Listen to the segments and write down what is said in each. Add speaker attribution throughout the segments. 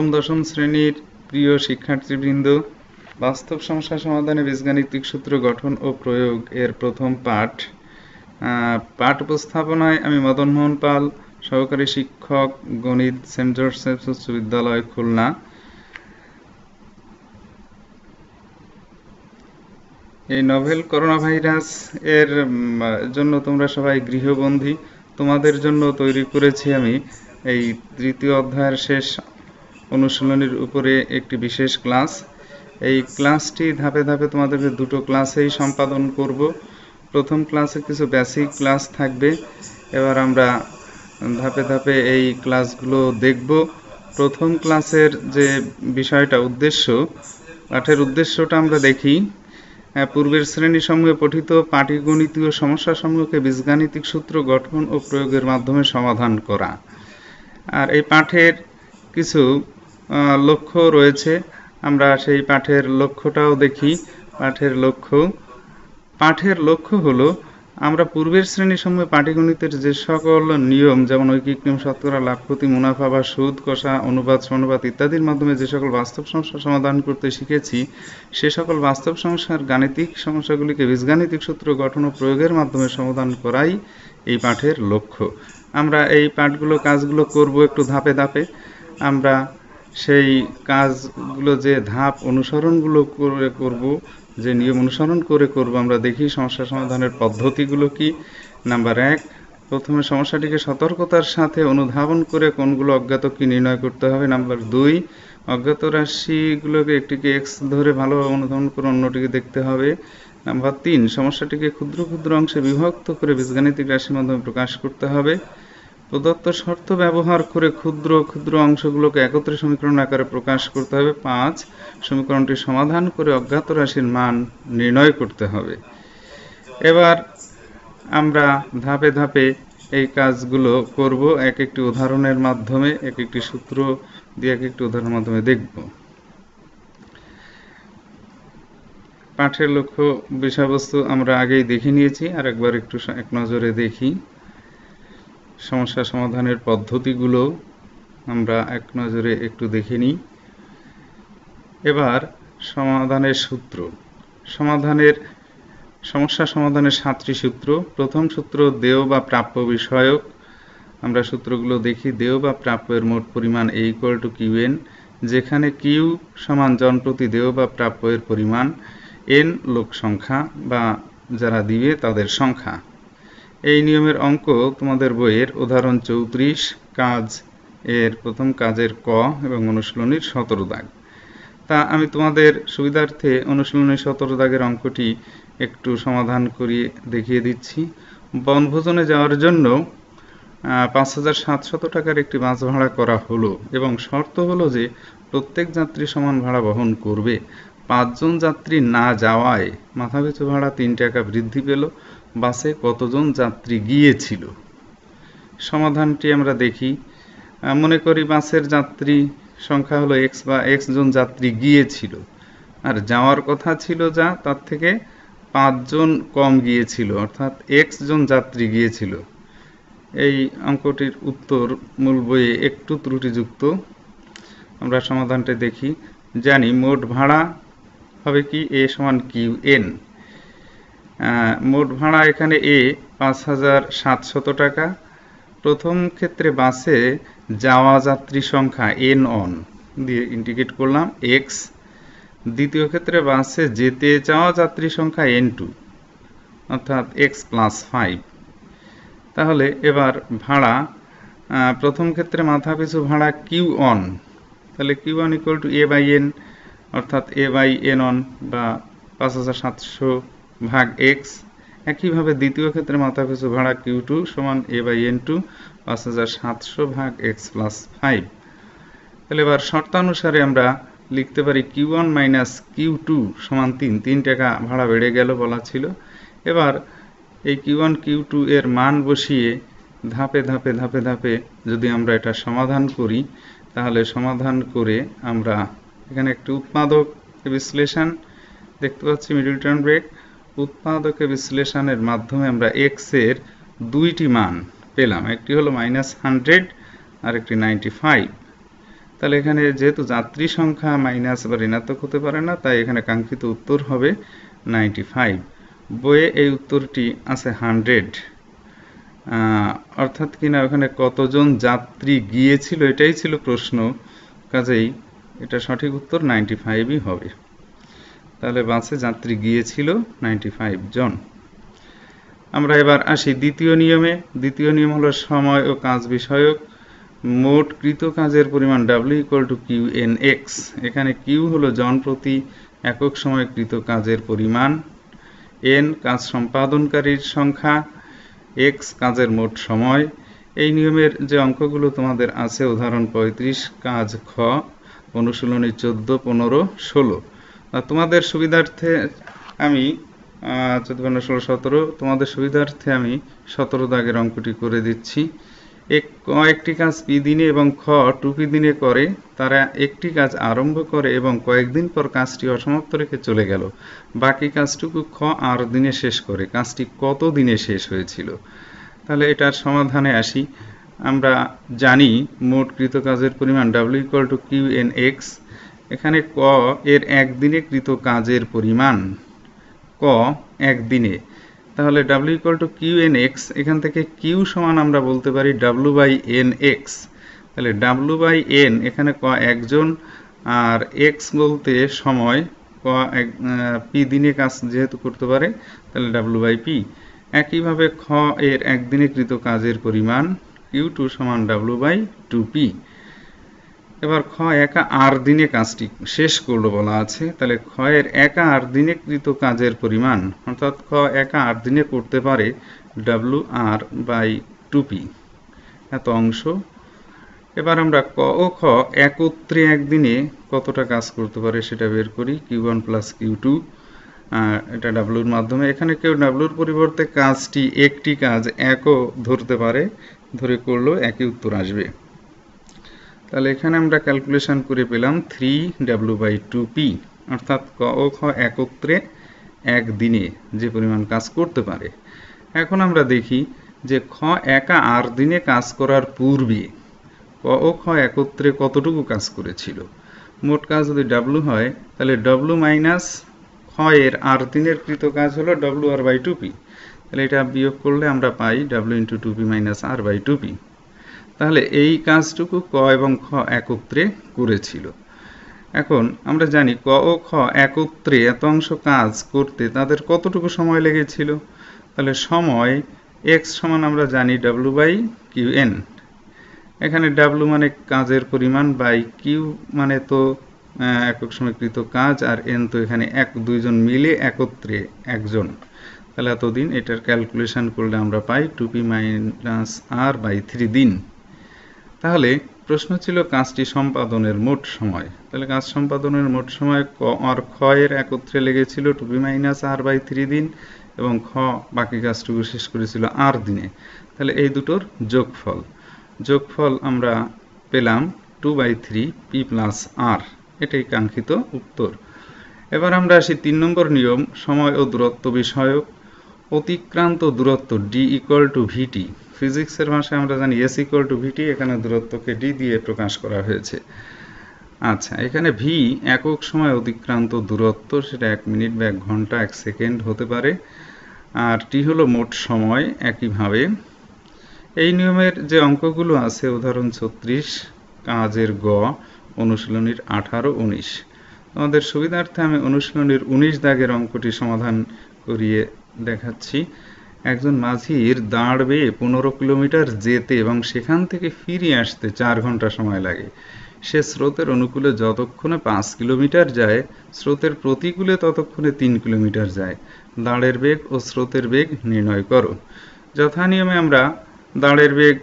Speaker 1: সপ্তম দশম শ্রেণীর প্রিয় শিক্ষার্থীবৃন্দ বাস্তব সমস্যা সমাধানে বীজগাণিতিক সূত্র গঠন ও প্রয়োগ এর প্রথম পাঠ পাঠ উপস্থাপনায় আমি মদন মোহন পাল সহকারী শিক্ষক গণিত সেন্ট জোসেফ উচ্চ বিদ্যালয় খুলনা এই নভেল করোনা ভাইরাস এর জন্য তোমরা সবাই গৃহবন্দী তোমাদের জন্য তৈরি করেছি আমি এই তৃতীয় অধ্যায়ের শেষ অনুশীলনের উপরে একটি বিশেষ ক্লাস এই ক্লাসটি ধাপে ধাপে তোমাদেরকে দুটো ক্লাসেই সম্পাদন করব প্রথম ক্লাসে কিছু বেসিক ক্লাস থাকবে এবার আমরা ধাপে ধাপে এই ক্লাসগুলো দেখব প্রথম ক্লাসের যে বিষয়টা উদ্দেশ্য পাঠের উদ্দেশ্যটা আমরা দেখি পূর্বের শ্রেণী সমূহে পঠিত পাটিগণিতীয় সমস্যা সমূহকে বীজগাণিতিক সূত্র গঠন ও প্রয়োগের মাধ্যমে সমাধান করা আর এই পাঠের কিছু লক্ষ্য রয়েছে আমরা সেই পাঠের লক্ষ্যটাও দেখি পাঠের লক্ষ্য পাঠের লক্ষ্য হলো আমরা পূর্বের সময় পাটিগণিতের যে সকল নিয়ম যেমন ঐকিক নিয়ম শতকরা লাভ ক্ষতি মুনাফা বা সুদ কষা অনুবাদ অনুবাদ ইত্যাদির মাধ্যমে যে সকল বাস্তব সমস্যা সমাধান করতে শিখেছি সে সকল বাস্তব সমস্যার গাণিতিক সমস্যাগুলিকে বীজগাণিতিক সূত্র গঠন ও প্রয়োগের মাধ্যমে সমাধান করাই এই পাঠের লক্ষ্য আমরা এই পাঠগুলো কাজগুলো করব একটু ধাপে ধাপে আমরা সেই কাজগুলো যে ধাপ অনুসরণগুলো করে করব যে নিয়ম অনুসরণ করে করব আমরা দেখি সমস্যা সমাধানের পদ্ধতিগুলো কি নাম্বার এক প্রথমে সমস্যাটিকে সতর্কতার সাথে অনুধাবন করে কোনগুলো অজ্ঞাত কি নির্ণয় করতে হবে নাম্বার দুই অজ্ঞাত রাশিগুলোকে একটিকে এক্স ধরে ভালোভাবে অনুধাবন করে অন্যটিকে দেখতে হবে নাম্বার তিন সমস্যাটিকে ক্ষুদ্র ক্ষুদ্র অংশে বিভক্ত করে বীজগাণিতিক রাশির মাধ্যমে প্রকাশ করতে হবে প্রদত্ত শর্ত ব্যবহার করে ক্ষুদ্র ক্ষুদ্র অংশগুলোকে একত্রে সমীকরণ আকারে প্রকাশ করতে হবে পাঁচ সমীকরণটি সমাধান করে অজ্ঞাত রাশির মান নির্ণয় করতে হবে এবার আমরা ধাপে ধাপে এই কাজগুলো করব এক একটি উদাহরণের মাধ্যমে এক একটি সূত্র দিয়ে এক একটি উদাহরণের মাধ্যমে দেখব পাঠের লক্ষ্য বিষয়বস্তু আমরা আগেই দেখে নিয়েছি আর একবার একটু এক নজরে দেখি সমস্যা সমাধানের পদ্ধতিগুলো আমরা এক নজরে একটু দেখে নিই এবার সমাধানের সূত্র সমাধানের সমস্যা সমাধানের সাতটি সূত্র প্রথম সূত্র দেহ বা প্রাপ্য বিষয়ক আমরা সূত্রগুলো দেখি দেহ বা প্রাপ্যের মোট পরিমাণ এ ইকুয়াল টু কিউ এন যেখানে কিউ সমান জনপ্রতি দেহ বা প্রাপ্যের পরিমাণ এন লোক সংখ্যা বা যারা দিবে তাদের সংখ্যা এই নিয়মের অঙ্ক তোমাদের বইয়ের উদাহরণ চৌত্রিশ কাজ এর প্রথম কাজের ক এবং অনুশীলনীর সতেরো দাগ তা আমি তোমাদের সুবিধার্থে অনুশীলনী সতেরো দাগের অঙ্কটি একটু সমাধান করিয়ে দেখিয়ে দিচ্ছি বনভোজনে যাওয়ার জন্য পাঁচ হাজার সাতশত টাকার একটি বাস ভাড়া করা হলো এবং শর্ত হলো যে প্রত্যেক যাত্রী সমান ভাড়া বহন করবে পাঁচজন যাত্রী না যাওয়ায় মাথাপিছু ভাড়া তিন টাকা বৃদ্ধি পেল বাসে কতজন যাত্রী গিয়েছিল সমাধানটি আমরা দেখি মনে করি বাসের যাত্রী সংখ্যা হলো এক্স বা এক্স জন যাত্রী গিয়েছিল আর যাওয়ার কথা ছিল যা তার থেকে পাঁচজন কম গিয়েছিল অর্থাৎ এক্স জন যাত্রী গিয়েছিল এই অঙ্কটির উত্তর মূল বইয়ে একটু ত্রুটিযুক্ত আমরা সমাধানটা দেখি জানি মোট ভাড়া হবে কি এ সমান কিউ এন মোট ভাড়া এখানে এ পাঁচ হাজার সাতশত টাকা প্রথম ক্ষেত্রে বাসে যাওয়া যাত্রী সংখ্যা এন অন দিয়ে ইন্ডিকেট করলাম এক্স দ্বিতীয় ক্ষেত্রে বাসে যেতে যাওয়া যাত্রী সংখ্যা এন টু অর্থাৎ এক্স প্লাস ফাইভ তাহলে এবার ভাড়া প্রথম ক্ষেত্রে মাথাপিছু ভাড়া কিউ অন তাহলে Q one equal to A by N অর্থাৎ এ বাই এন অন বা পাঁচ হাজার সাতশো ভাগ এক্স একইভাবে দ্বিতীয় ক্ষেত্রে মাথা পিছু ভাড়া কিউ টু সমান এ বাই এন টু পাঁচ হাজার সাতশো ভাগ এক্স প্লাস ফাইভ তাহলে এবার শর্তানুসারে আমরা লিখতে পারি Q one minus Q two সমান তিন তিন টাকা ভাড়া বেড়ে গেল বলা ছিল এবার এই কিউ ওয়ান কিউ টু এর মান বসিয়ে ধাপে ধাপে ধাপে ধাপে যদি আমরা এটা সমাধান করি তাহলে সমাধান করে আমরা এখানে একটি উৎপাদক বিশ্লেষণ দেখতে পাচ্ছি মিডল টার্ম ব্রেক উৎপাদকে বিশ্লেষণের মাধ্যমে আমরা এক্স এর দুইটি মান পেলাম একটি হলো মাইনাস হান্ড্রেড আর একটি নাইনটি ফাইভ তাহলে এখানে যেহেতু যাত্রী সংখ্যা মাইনাস বা ঋণাত্মক হতে পারে না তাই এখানে কাঙ্ক্ষিত উত্তর হবে নাইনটি ফাইভ বইয়ে এই উত্তরটি আছে হান্ড্রেড অর্থাৎ কিনা ওখানে কতজন যাত্রী গিয়েছিল এটাই ছিল প্রশ্ন কাজেই এটা সঠিক উত্তর নাইনটি ফাইভই হবে তাহলে বাসে যাত্রী গিয়েছিল নাইনটি জন আমরা এবার আসি দ্বিতীয় নিয়মে দ্বিতীয় নিয়ম হলো সময় ও কাজ বিষয়ক মোট কৃত কাজের পরিমাণ W equal to Q N X এখানে কিউ হলো জন প্রতি একক সময় কৃত কাজের পরিমাণ এন কাজ সম্পাদনকারীর সংখ্যা এক্স কাজের মোট সময় এই নিয়মের যে অঙ্কগুলো তোমাদের আছে উদাহরণ ৩৫ কাজ খ অনুশীলনী চোদ্দো পনেরো ষোলো তোমাদের সুবিধার্থে আমি চোদ্দ পনেরো ষোলো সতেরো তোমাদের সুবিধার্থে আমি সতেরো দাগের অঙ্কটি করে দিচ্ছি এক কয়েকটি কাজ পি দিনে এবং খ টুপি দিনে করে তারা একটি কাজ আরম্ভ করে এবং কয়েকদিন পর কাজটি অসমাপ্ত রেখে চলে গেল বাকি কাজটুকু খ আর দিনে শেষ করে কাজটি কত দিনে শেষ হয়েছিল তাহলে এটার সমাধানে আসি আমরা জানি মোট কৃত কাজের পরিমাণ W equal to Q N X এখানে ক এর একদিনে কৃত কাজের পরিমাণ ক একদিনে তাহলে W equal to Q N X এখান থেকে কিউ সমান আমরা বলতে পারি ডাব্লু বাই এন এক্স তাহলে ডাব্লু বাই এন এখানে ক একজন আর এক্স বলতে সময় ক এক পি দিনে কাজ যেহেতু করতে পারে তাহলে ডাব্লু বাই পি একইভাবে খ এর একদিনে কৃত কাজের পরিমাণ কিউ টু সমান ডাব্লু বাই টু পি এবার খ একা আর দিনে কাজটি শেষ করলো বলা আছে তাহলে ক্ষয়ের একা আর দিনে কৃত কাজের পরিমাণ অর্থাৎ খ একা আর দিনে করতে পারে ডাব্লু আর বাই টুপি এত অংশ এবার আমরা ক ও খ একত্রে একদিনে কতটা কাজ করতে পারে সেটা বের করি Q one plus Q two এটা ডাব্লুর মাধ্যমে এখানে কেউ ডাব্লুর পরিবর্তে কাজটি একটি কাজ একও ধরতে পারে ধরে করলেও একই উত্তর আসবে তাহলে এখানে আমরা ক্যালকুলেশন করে পেলাম three W by two P অর্থাৎ ক ও খ একত্রে এক দিনে যে পরিমাণ কাজ করতে পারে এখন আমরা দেখি যে খ একা আর দিনে কাজ করার পূর্বে ক ও খ একত্রে কতটুকু কাজ করেছিল মোট কাজ যদি ডাব্লু হয় তাহলে ডব্লু মাইনাস খ এর আর দিনের কৃত কাজ হলো W R by two P তাহলে এটা বিয়োগ করলে আমরা পাই W into two P minus R by two P তাহলে এই কাজটুকু ক এবং খ একত্রে করেছিল এখন আমরা জানি ক ও খ একত্রে এত অংশ কাজ করতে তাদের কতটুকু সময় লেগেছিল তাহলে সময় এক্স সমান আমরা জানি ডাব্লু বাই কিউ এন এখানে ডাব্লু মানে কাজের পরিমাণ বাই কিউ মানে তো একক সময়কৃত কাজ আর এন তো এখানে এক দুইজন মিলে একত্রে একজন তাহলে এতদিন এটার ক্যালকুলেশন করলে আমরা পাই two P minus R by three দিন তাহলে প্রশ্ন ছিল কাজটি সম্পাদনের মোট সময় তাহলে কাজ সম্পাদনের মোট সময় ক আর খ এর একত্রে লেগেছিল two B minus R by three দিন এবং খ বাকি কাজটুকু শেষ করেছিল আর দিনে তাহলে এই দুটোর যোগফল যোগফল আমরা পেলাম two by three P plus R এটাই কাঙ্ক্ষিত উত্তর এবার আমরা আসি তিন নম্বর নিয়ম সময় ও দূরত্ব বিষয়ক অতিক্রান্ত দূরত্ব ডি ইকুয়াল টু ভিটি ফিজিক্সের ভাষায় আমরা জানি এস ইকুয়াল টু ভিটি এখানে দূরত্বকে ডি দিয়ে প্রকাশ করা হয়েছে আচ্ছা এখানে ভি একক সময় অতিক্রান্ত দূরত্ব সেটা এক মিনিট বা এক ঘন্টা এক সেকেন্ড হতে পারে আর টি হলো মোট সময় একইভাবে এই নিয়মের যে অঙ্কগুলো আছে উদাহরণ ছত্রিশ কাজের গ অনুশীলনীর আঠারো উনিশ আমাদের সুবিধার্থে আমি অনুশীলনীর উনিশ দাগের অঙ্কটি সমাধান করিয়ে দেখাচ্ছি একজন মাঝির দাঁড় বেয়ে পনেরো কিলোমিটার যেতে এবং সেখান থেকে ফিরিয়ে আসতে চার ঘন্টা সময় লাগে সে স্রোতের অনুকূলে যতক্ষণে পাঁচ কিলোমিটার যায় স্রোতের প্রতিকূলে ততক্ষণে তিন কিলোমিটার যায় দাঁড়ের বেগ ও স্রোতের বেগ নির্ণয় করো যথানিয়মে আমরা দাঁড়ের বেগ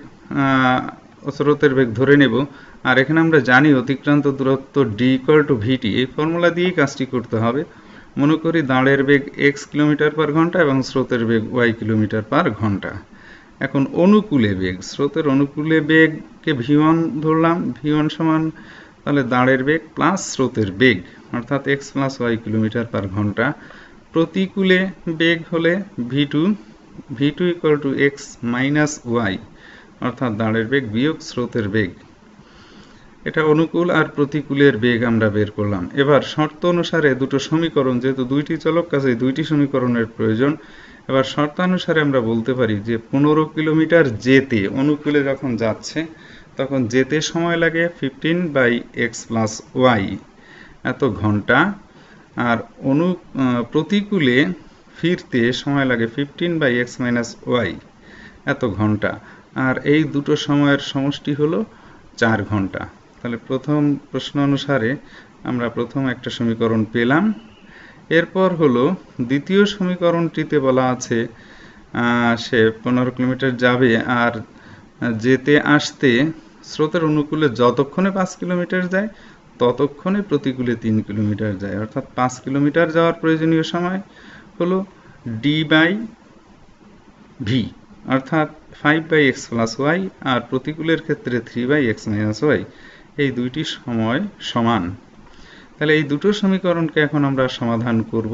Speaker 1: ও স্রোতের বেগ ধরে নেব আর এখানে আমরা জানি অতিক্রান্ত দূরত্ব ডি ইকুয়াল টু ভিটি এই ফর্মুলা দিয়েই কাজটি করতে হবে মনে করি দাঁড়ের বেগ এক্স কিলোমিটার পার ঘন্টা এবং স্রোতের বেগ ওয়াই কিলোমিটার পার ঘন্টা এখন অনুকূলে বেগ স্রোতের অনুকূলে বেগকে ভিওয়ান ধরলাম ভিওয়ান সমান তাহলে দাঁড়ের বেগ প্লাস স্রোতের বেগ অর্থাৎ X plus Y kilometre per ঘন্টা প্রতিকূলে বেগ হলে V two V two equal to X minus Y অর্থাৎ দাঁড়ের বেগ বিয়োগ স্রোতের বেগ এটা অনুকূল আর প্রতিকূলের বেগ আমরা বের করলাম এবার শর্ত অনুসারে দুটো সমীকরণ যেহেতু দুইটি চলক কাজে দুইটি সমীকরণের প্রয়োজন এবার শর্তানুসারে আমরা বলতে পারি যে পনেরো কিলোমিটার যেতে অনুকূলে যখন যাচ্ছে তখন যেতে সময় লাগে fifteen by X plus Y এত ঘন্টা আর অনু প্রতিকূলে ফিরতে সময় লাগে fifteen by X minus Y এত ঘন্টা আর এই দুটো সময়ের সমষ্টি হলো চার ঘন্টা তাহলে প্রথম প্রশ্ন অনুসারে আমরা প্রথম একটা সমীকরণ পেলাম এরপর হলো দ্বিতীয় সমীকরণটিতে বলা আছে সে পনেরো কিলোমিটার যাবে আর যেতে আসতে স্রোতের অনুকূলে যতক্ষণে পাঁচ কিলোমিটার যায় ততক্ষণে প্রতিকূলে তিন কিলোমিটার যায় অর্থাৎ পাঁচ কিলোমিটার যাওয়ার প্রয়োজনীয় সময় হলো ডি বাই ভি অর্থাৎ five by X plus Y আর প্রতিকূলের ক্ষেত্রে three by X minus Y এই দুইটি সময় সমান তাহলে এই দুটো সমীকরণকে এখন আমরা সমাধান করব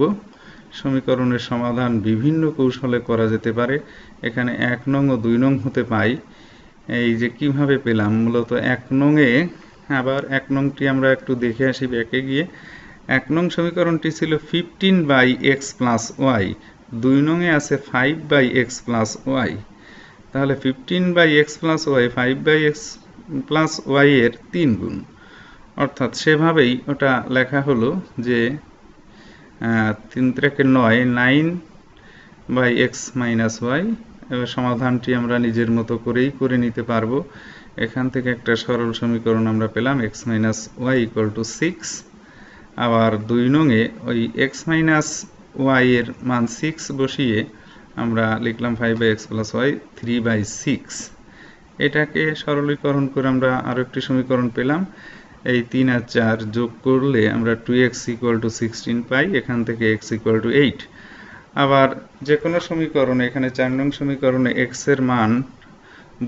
Speaker 1: সমীকরণের সমাধান বিভিন্ন কৌশলে করা যেতে পারে এখানে এক নং ও দুই নং হতে পাই এই যে কিভাবে পেলাম মূলত এক নংয়ে আবার এক নংটি আমরা একটু দেখে আসি ব্যাকে গিয়ে এক নং সমীকরণটি ছিল fifteen by X plus Y দুই নংয়ে আছে five by X plus Y তাহলে fifteen by X plus Y five by X plus Y এর তিন গুণ অর্থাৎ সেভাবেই ওটা লেখা হলো যে তিন ত্রেকে নয় nine by X minus Y এবার সমাধানটি আমরা নিজের মতো করেই করে নিতে পারবো এখান থেকে একটা সরল সমীকরণ আমরা পেলাম X minus Y equal to six আবার দুই নঙে ওই এক্স মাইনাস ওয়াই এর মান সিক্স বসিয়ে আমরা লিখলাম five by X plus Y three by six এটাকে সরলীকরণ করে আমরা আরও একটি সমীকরণ পেলাম এই তিন আর চার যোগ করলে আমরা two X equal to sixteen পাই এখান থেকে এক্স ইকুয়াল টু এইট আবার যে কোনো সমীকরণে এখানে চার নং সমীকরণে এক্সের মান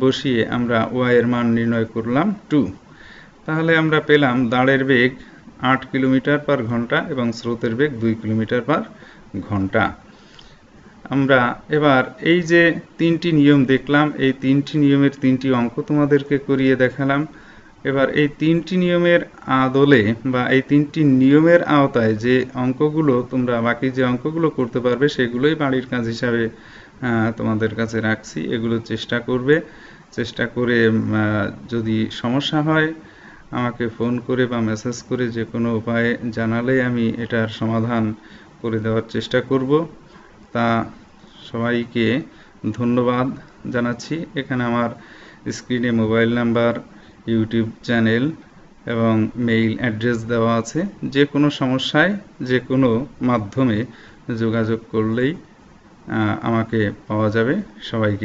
Speaker 1: বসিয়ে আমরা ওয়াইয়ের মান নির্ণয় করলাম টু তাহলে আমরা পেলাম দাঁড়ের বেগ আট কিলোমিটার পার ঘন্টা এবং স্রোতের বেগ দুই কিলোমিটার পার ঘন্টা আমরা এবার এই যে তিনটি নিয়ম দেখলাম এই তিনটি নিয়মের তিনটি অঙ্ক তোমাদেরকে করিয়ে দেখালাম এবার এই তিনটি নিয়মের আদলে বা এই তিনটি নিয়মের আওতায় যে অঙ্কগুলো তোমরা বাকি যে অঙ্কগুলো করতে পারবে সেগুলোই বাড়ির কাজ হিসাবে তোমাদের কাছে রাখছি এগুলো চেষ্টা করবে চেষ্টা করে যদি সমস্যা হয় আমাকে ফোন করে বা মেসেজ করে যে কোনো উপায়ে জানালে আমি এটার সমাধান করে দেওয়ার চেষ্টা করব তা সবাইকে ধন্যবাদ জানাচ্ছি এখানে আমার স্ক্রিনে মোবাইল নাম্বার ইউটিউব চ্যানেল এবং মেইল অ্যাড্রেস দেওয়া আছে যে কোনো সমস্যায় যে কোনো মাধ্যমে যোগাযোগ করলেই আমাকে পাওয়া যাবে সবাইকে